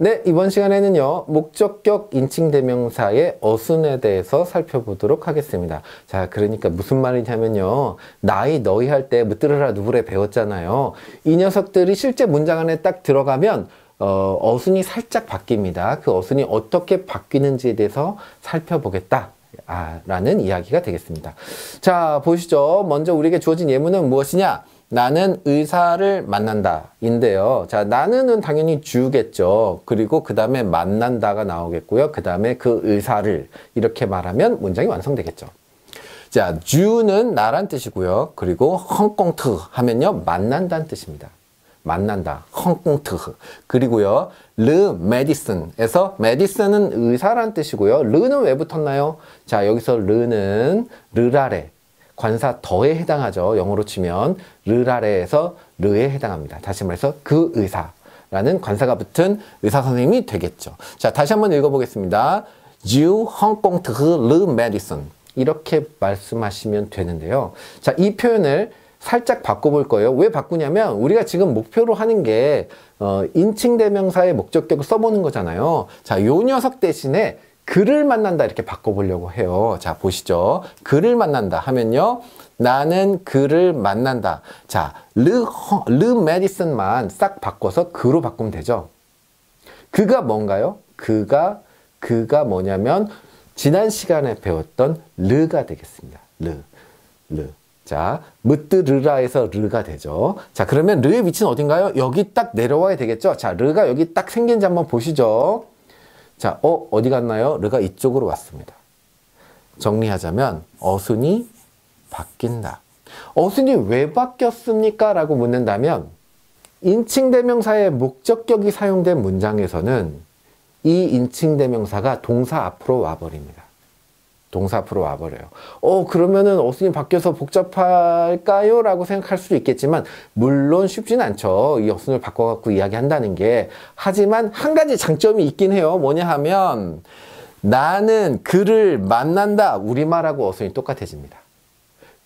네, 이번 시간에는요. 목적격 인칭 대명사의 어순에 대해서 살펴보도록 하겠습니다. 자, 그러니까 무슨 말이냐면요. 나이 너희 할 때 무뜨르라 누브레 배웠잖아요. 이 녀석들이 실제 문장 안에 딱 들어가면 어, 어순이 살짝 바뀝니다. 그 어순이 어떻게 바뀌는지에 대해서 살펴보겠다. 아, 라는 이야기가 되겠습니다. 자, 보시죠. 먼저 우리에게 주어진 예문은 무엇이냐? 나는 의사를 만난다 인데요 자 나는은 당연히 주겠죠 그리고 그 다음에 만난다가 나오겠고요 그 다음에 그 의사를 이렇게 말하면 문장이 완성되겠죠 자 주는 나란 뜻이고요 그리고 헝꽁트 하면요 만난다는 뜻입니다 만난다 헝꽁트 그리고요 르 메디슨에서 메디슨은 의사란 뜻이고요 르는 왜 붙었나요 자 여기서 르는 르라레 관사 더에 해당하죠. 영어로 치면 르라레에서 르에 해당합니다. 다시 말해서 그 의사 라는 관사가 붙은 의사 선생님이 되겠죠. 자, 다시 한번 읽어보겠습니다. You Hong Kong medicine. 이렇게 말씀하시면 되는데요. 자, 이 표현을 살짝 바꿔볼 거예요. 왜 바꾸냐면 우리가 지금 목표로 하는 게 어, 인칭 대명사의 목적격을 써보는 거잖아요. 자, 요 녀석 대신에 그를 만난다 이렇게 바꿔보려고 해요. 자, 보시죠. 그를 만난다 하면요. 나는 그를 만난다. 자, 르, 르 메디슨만 싹 바꿔서 그로 바꾸면 되죠. 그가 뭔가요? 그가, 그가 뭐냐면, 지난 시간에 배웠던 르가 되겠습니다. 르, 르. 자, 무뜨르라에서 르가 되죠. 자, 그러면 르의 위치는 어딘가요? 여기 딱 내려와야 되겠죠? 자, 르가 여기 딱 생긴지 한번 보시죠. 자, 어, 어디 갔나요? 르가 이쪽으로 왔습니다. 정리하자면, 어순이 바뀐다. 어순이 왜 바뀌었습니까? 라고 묻는다면, 인칭대명사의 목적격이 사용된 문장에서는 이 인칭대명사가 동사 앞으로 와버립니다. 동사 앞으로 와버려요. 어 그러면은 어순이 바뀌어서 복잡할까요? 라고 생각할 수도 있겠지만 물론 쉽진 않죠. 이 어순을 바꿔갖고 이야기한다는 게 하지만 한 가지 장점이 있긴 해요. 뭐냐 하면 나는 그를 만난다 우리말하고 어순이 똑같아집니다.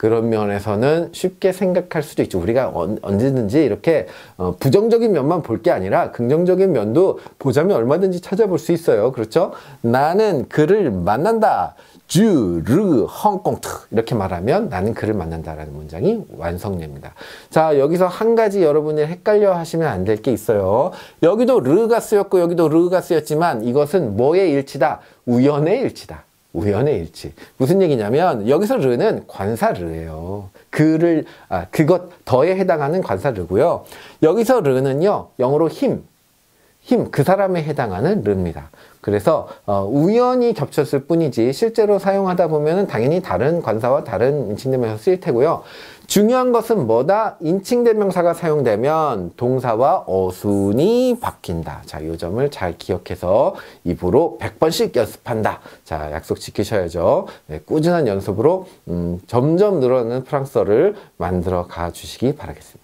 그런 면에서는 쉽게 생각할 수도 있죠. 우리가 언제든지 이렇게 어, 부정적인 면만 볼 게 아니라 긍정적인 면도 보자면 얼마든지 찾아볼 수 있어요. 그렇죠? 나는 그를 만난다. 주, 르, 헝콩트 이렇게 말하면 나는 그를 만난다라는 문장이 완성됩니다. 자 여기서 한 가지 여러분이 헷갈려 하시면 안 될 게 있어요. 여기도 르가 쓰였고 여기도 르가 쓰였지만 이것은 뭐의 일치다? 우연의 일치다. 우연의 일치. 무슨 얘기냐면 여기서 르는 관사 르예요. 그를 아 그것 더에 해당하는 관사 르고요. 여기서 르는요. 영어로 힘, 힘, 그 사람에 해당하는 르니다 그래서 어, 우연히 겹쳤을 뿐이지 실제로 사용하다 보면 당연히 다른 관사와 다른 인칭대명사 쓰일 테고요. 중요한 것은 뭐다? 인칭대명사가 사용되면 동사와 어순이 바뀐다. 자, 이 점을 잘 기억해서 입으로 100번씩 연습한다. 자, 약속 지키셔야죠. 네, 꾸준한 연습으로 음, 점점 늘어나는 프랑스어를 만들어 가 주시기 바라겠습니다.